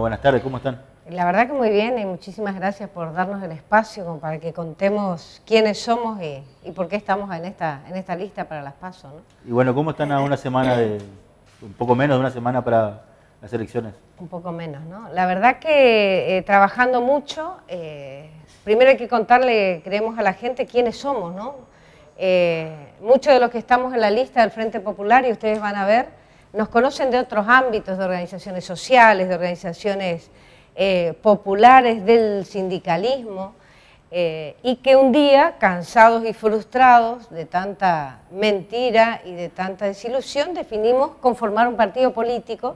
Buenas tardes, ¿cómo están? La verdad que muy bien y muchísimas gracias por darnos el espacio para que contemos quiénes somos y, por qué estamos en esta, en esta lista para las PASO. Y bueno, ¿cómo están a una semana de, un poco menos de una semana para las elecciones? Un poco menos, ¿no? La verdad que eh, trabajando mucho, eh, primero hay que contarle, creemos a la gente, quiénes somos, ¿no? Eh, muchos de los que estamos en la lista del Frente Popular, y ustedes van a ver, nos conocen de otros ámbitos, de organizaciones sociales, de organizaciones eh, populares, del sindicalismo, eh, y que un día, cansados y frustrados de tanta mentira y de tanta desilusión, definimos conformar un partido político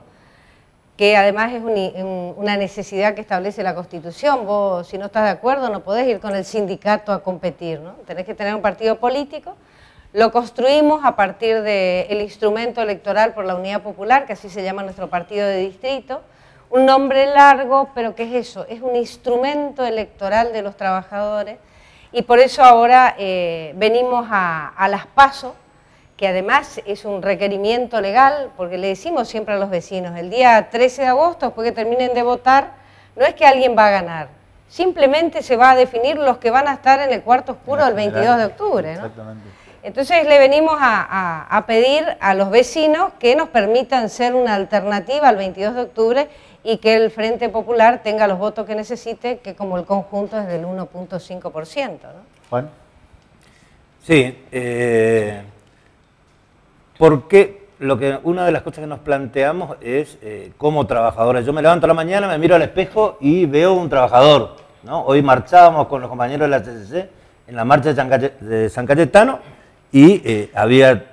que además es una necesidad que establece la Constitución. Vos, si no estás de acuerdo, no podés ir con el sindicato a competir, ¿no? Tenés que tener un partido político lo construimos a partir del instrumento electoral por la Unidad Popular, que así se llama nuestro partido de distrito, un nombre largo, pero ¿qué es eso? Es un instrumento electoral de los trabajadores y por eso ahora eh, venimos a, las pasos, que además es un requerimiento legal, porque le decimos siempre a los vecinos, el día 13 de agosto, después que terminen de votar, no es que alguien va a ganar, simplemente se va a definir los que van a estar en el cuarto oscuro el 22 de octubre. ¿no? Exactamente. Entonces le venimos a, pedir a los vecinos que nos permitan ser una alternativa al 22 de octubre y que el Frente Popular tenga los votos que necesite, que como el conjunto es del 1.5%. ¿no? Juan. Sí. Eh, porque lo que, una de las cosas que nos planteamos es eh, como trabajadores. Yo me levanto a la mañana, me miro al espejo y veo un trabajador. Hoy marchábamos con los compañeros de la CCC en la marcha de San Cayetano y eh, había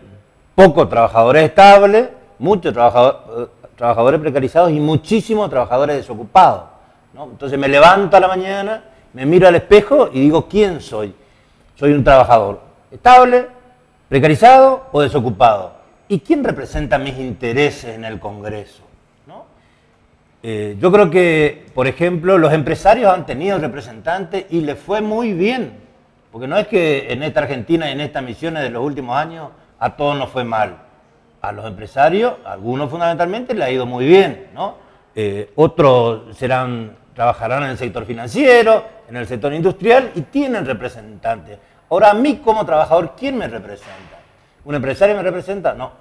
pocos trabajadores estables, muchos eh, trabajadores precarizados y muchísimos trabajadores desocupados. Entonces me levanto a la mañana, me miro al espejo y digo, ¿quién soy? Soy un trabajador estable, precarizado o desocupado. ¿Y quién representa mis intereses en el Congreso? Eh, yo creo que, por ejemplo, los empresarios han tenido representantes y les fue muy bien porque no es que en esta Argentina y en estas misiones de los últimos años a todos nos fue mal. A los empresarios, a algunos fundamentalmente, le ha ido muy bien, ¿no? Eh, otros serán, trabajarán en el sector financiero, en el sector industrial y tienen representantes. Ahora a mí como trabajador, ¿quién me representa? ¿Un empresario me representa? No.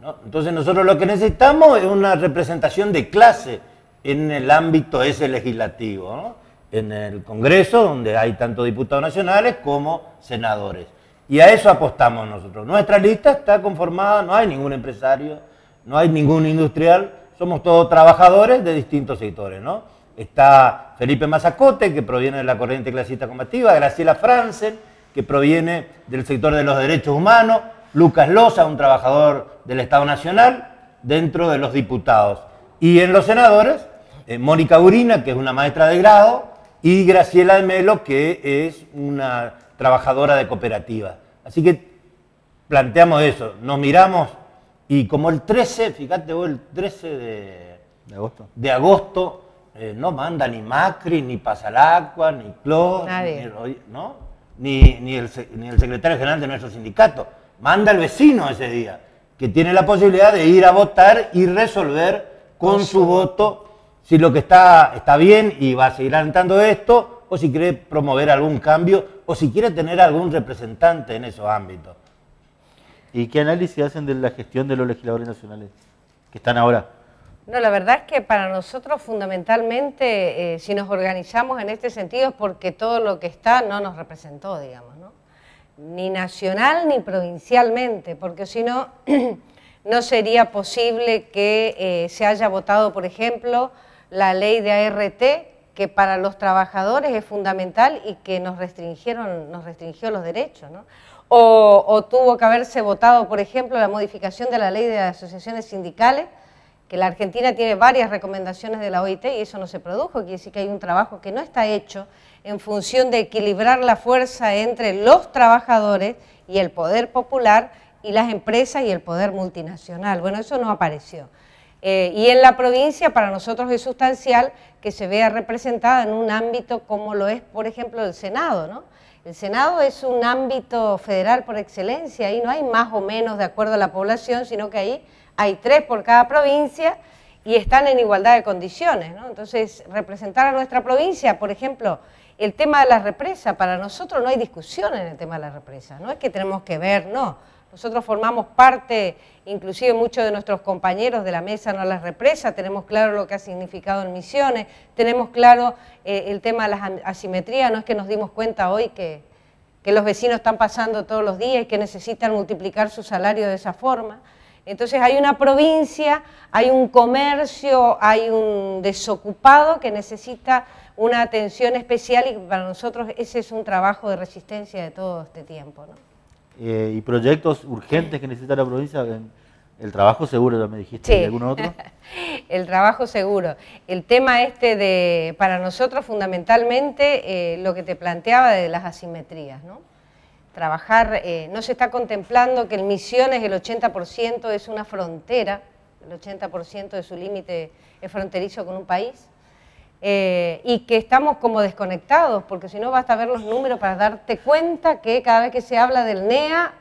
no. Entonces nosotros lo que necesitamos es una representación de clase en el ámbito ese legislativo, ¿no? en el Congreso, donde hay tanto diputados nacionales como senadores. Y a eso apostamos nosotros. Nuestra lista está conformada, no hay ningún empresario, no hay ningún industrial, somos todos trabajadores de distintos sectores, ¿no? Está Felipe Mazacote, que proviene de la corriente clasista combativa, Graciela Franzen, que proviene del sector de los derechos humanos, Lucas Loza, un trabajador del Estado Nacional, dentro de los diputados. Y en los senadores, eh, Mónica Urina, que es una maestra de grado, y Graciela de Melo, que es una trabajadora de cooperativa. Así que planteamos eso, nos miramos y como el 13, fíjate vos, el 13 de, agosto, eh, no manda ni Macri, ni Pasalacua, ni Clos, ni, ¿no? ni, el, secretario general de nuestro sindicato. Manda el vecino ese día, que tiene la posibilidad de ir a votar y resolver con su voto si lo que está está bien y va a seguir alentando esto, o si quiere promover algún cambio, o si quiere tener algún representante en esos ámbitos. ¿Y qué análisis hacen de la gestión de los legisladores nacionales que están ahora? No, la verdad es que para nosotros fundamentalmente, eh, si nos organizamos en este sentido, es porque todo lo que está no nos representó, digamos, ¿no? Ni nacional ni provincialmente, porque si no, no sería posible que eh, se haya votado, por ejemplo, la ley de ART, que para los trabajadores es fundamental y que nos restringieron, nos restringió los derechos, ¿no? O, o, tuvo que haberse votado, por ejemplo, la modificación de la ley de asociaciones sindicales, que la Argentina tiene varias recomendaciones de la OIT y eso no se produjo, quiere decir que hay un trabajo que no está hecho en función de equilibrar la fuerza entre los trabajadores y el poder popular y las empresas y el poder multinacional. Bueno, eso no apareció. Eh, y en la provincia para nosotros es sustancial que se vea representada en un ámbito como lo es, por ejemplo, el Senado. ¿no? El Senado es un ámbito federal por excelencia, ahí no hay más o menos de acuerdo a la población, sino que ahí hay tres por cada provincia y están en igualdad de condiciones. ¿no? Entonces, representar a nuestra provincia, por ejemplo, el tema de la represa, para nosotros no hay discusión en el tema de la represa, no es que tenemos que ver, no, nosotros formamos parte, inclusive muchos de nuestros compañeros de la mesa no las represa, tenemos claro lo que ha significado en Misiones, tenemos claro eh, el tema de las asimetrías, no es que nos dimos cuenta hoy que, que los vecinos están pasando todos los días y que necesitan multiplicar su salario de esa forma. Entonces hay una provincia, hay un comercio, hay un desocupado que necesita una atención especial y para nosotros ese es un trabajo de resistencia de todo este tiempo. ¿no? Eh, y proyectos urgentes que necesita la provincia. el trabajo seguro, ya me dijiste, ¿y algún otro? el trabajo seguro. El tema este de, para nosotros fundamentalmente, eh, lo que te planteaba de las asimetrías, ¿no? Trabajar, eh, no se está contemplando que en Misiones el 80% es una frontera, el 80% de su límite es fronterizo con un país, eh, y que estamos como desconectados, porque si no basta ver los números para darte cuenta que cada vez que se habla del NEA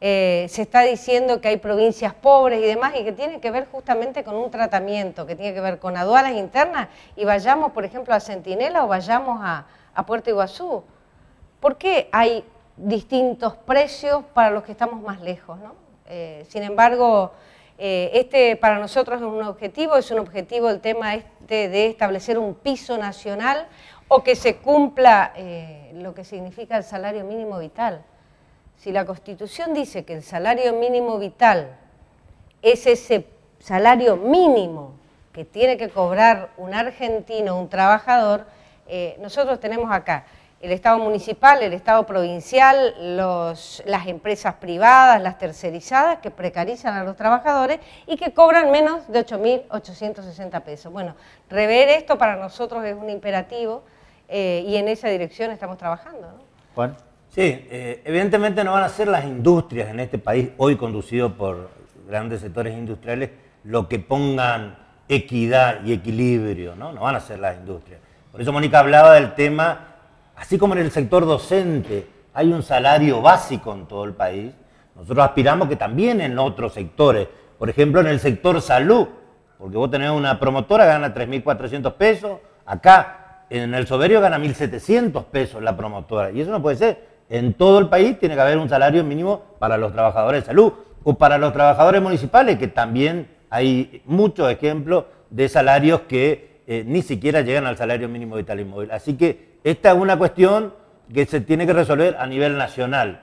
eh, se está diciendo que hay provincias pobres y demás, y que tiene que ver justamente con un tratamiento, que tiene que ver con aduanas internas, y vayamos, por ejemplo, a Centinela o vayamos a, Puerto Iguazú. ¿Por qué hay distintos precios para los que estamos más lejos? ¿no? Eh, sin embargo, eh, este para nosotros es un objetivo, es un objetivo el tema este de establecer un piso nacional o que se cumpla eh, lo que significa el salario mínimo vital. Si la Constitución dice que el salario mínimo vital es ese salario mínimo que tiene que cobrar un argentino, un trabajador, eh, nosotros tenemos acá el Estado municipal, el Estado provincial, las empresas privadas, las tercerizadas que precarizan a los trabajadores y que cobran menos de 8.860 pesos. Bueno, rever esto para nosotros es un imperativo eh, y en esa dirección estamos trabajando. ¿no? Juan. Sí, eh, evidentemente no van a ser las industrias en este país, hoy conducido por grandes sectores industriales, lo que pongan equidad y equilibrio, ¿no? No van a ser las industrias. Por eso Mónica hablaba del tema Así como en el sector docente hay un salario básico en todo el país, nosotros aspiramos que también en otros sectores, por ejemplo en el sector salud, porque vos tenés una promotora gana 3.400 pesos, acá en el soberio gana 1.700 pesos la promotora, y eso no puede ser. En todo el país tiene que haber un salario mínimo para los trabajadores de salud o para los trabajadores municipales, que también hay muchos ejemplos de salarios que eh, ni siquiera llegan al salario mínimo vital y móvil. Así que esta es una cuestión que se tiene que resolver a nivel nacional.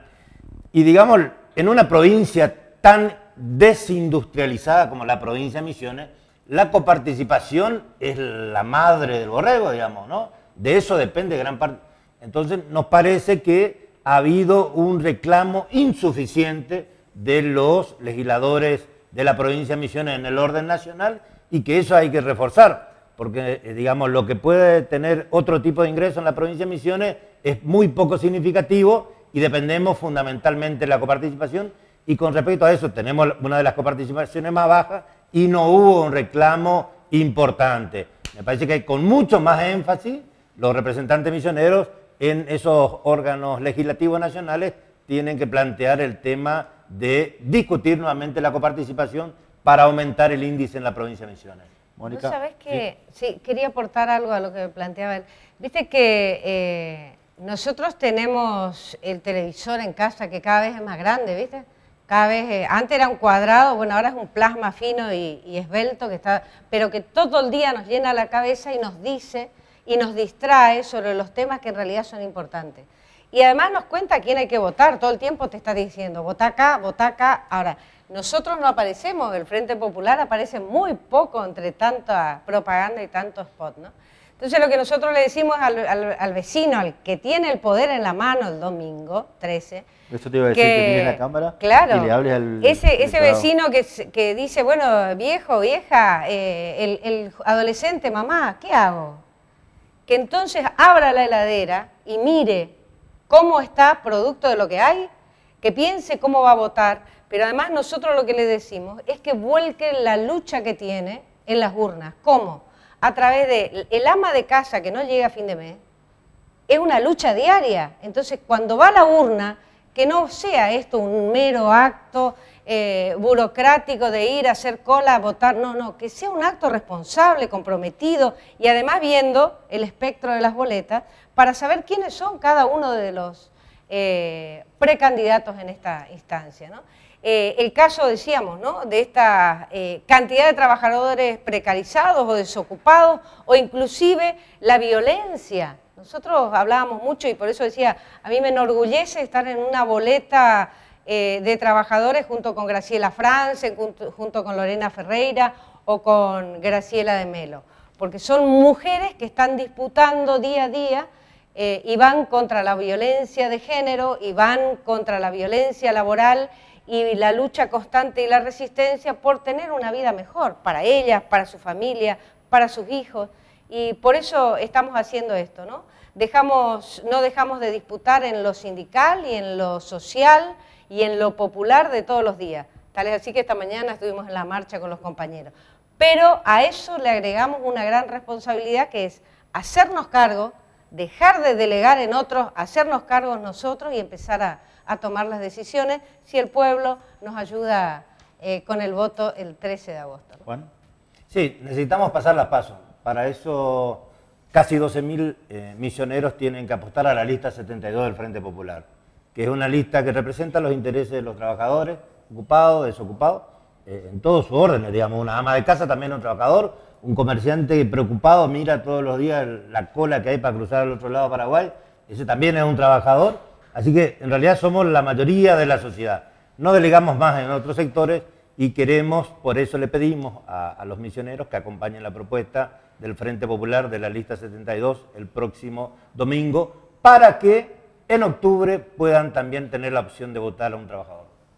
Y digamos, en una provincia tan desindustrializada como la provincia de Misiones, la coparticipación es la madre del borrego, digamos, ¿no? De eso depende gran parte. Entonces, nos parece que ha habido un reclamo insuficiente de los legisladores de la provincia de Misiones en el orden nacional y que eso hay que reforzar porque eh, digamos lo que puede tener otro tipo de ingreso en la provincia de Misiones es muy poco significativo y dependemos fundamentalmente de la coparticipación y con respecto a eso tenemos una de las coparticipaciones más bajas y no hubo un reclamo importante. Me parece que con mucho más énfasis los representantes misioneros en esos órganos legislativos nacionales tienen que plantear el tema de discutir nuevamente la coparticipación para aumentar el índice en la provincia de Misiones. ¿Tú sabes que sí. quería aportar algo a lo que planteaba él. Viste que eh, nosotros tenemos el televisor en casa que cada vez es más grande, ¿viste? Cada vez, eh, antes era un cuadrado, bueno, ahora es un plasma fino y, esbelto que está, pero que todo el día nos llena la cabeza y nos dice y nos distrae sobre los temas que en realidad son importantes. Y además nos cuenta quién hay que votar, todo el tiempo te está diciendo, vota acá, vota acá. Ahora, nosotros no aparecemos, el Frente Popular aparece muy poco entre tanta propaganda y tanto spot, ¿no? Entonces lo que nosotros le decimos al, vecino, al que tiene el poder en la mano el domingo 13... Esto te iba a decir, que, que la cámara claro, y le hables Ese, vecino que, dice, bueno, viejo, vieja, eh, el adolescente, mamá, ¿qué hago? Que entonces abra la heladera y mire cómo está producto de lo que hay que piense cómo va a votar, pero además nosotros lo que le decimos es que vuelque la lucha que tiene en las urnas. ¿Cómo? A través de el ama de casa que no llega a fin de mes, es una lucha diaria. Entonces, cuando va a la urna, que no sea esto un mero acto eh, burocrático de ir a hacer cola a votar, no, no, que sea un acto responsable, comprometido y además viendo el espectro de las boletas para saber quiénes son cada uno de los eh, precandidatos en esta instancia. Eh, el caso, decíamos, ¿no? de esta eh, cantidad de trabajadores precarizados o desocupados o inclusive la violencia. Nosotros hablábamos mucho y por eso decía, a mí me enorgullece estar en una boleta de trabajadores junto con Graciela France, junto con Lorena Ferreira o con Graciela de Melo, porque son mujeres que están disputando día a día eh, y van contra la violencia de género, y van contra la violencia laboral y la lucha constante y la resistencia por tener una vida mejor para ellas, para su familia, para sus hijos. Y por eso estamos haciendo esto, ¿no? Dejamos, no dejamos de disputar en lo sindical y en lo social y en lo popular de todos los días. Tal es así que esta mañana estuvimos en la marcha con los compañeros. Pero a eso le agregamos una gran responsabilidad que es hacernos cargo dejar de delegar en otros, hacernos cargos nosotros y empezar a, tomar las decisiones si el pueblo nos ayuda eh, con el voto el 13 de agosto. Sí, necesitamos pasar las pasos. Para eso casi 12.000 eh, misioneros tienen que apostar a la lista 72 del Frente Popular, que es una lista que representa los intereses de los trabajadores, ocupados, desocupados, eh, en todos sus órdenes, digamos, una ama de casa también un trabajador, un comerciante preocupado mira todos los días la cola que hay para cruzar al otro lado de Paraguay, ese también es un trabajador, así que en realidad somos la mayoría de la sociedad. No delegamos más en otros sectores y queremos, por eso le pedimos a, a los misioneros que acompañen la propuesta del Frente Popular de la lista 72 el próximo domingo para que en octubre puedan también tener la opción de votar a un trabajador.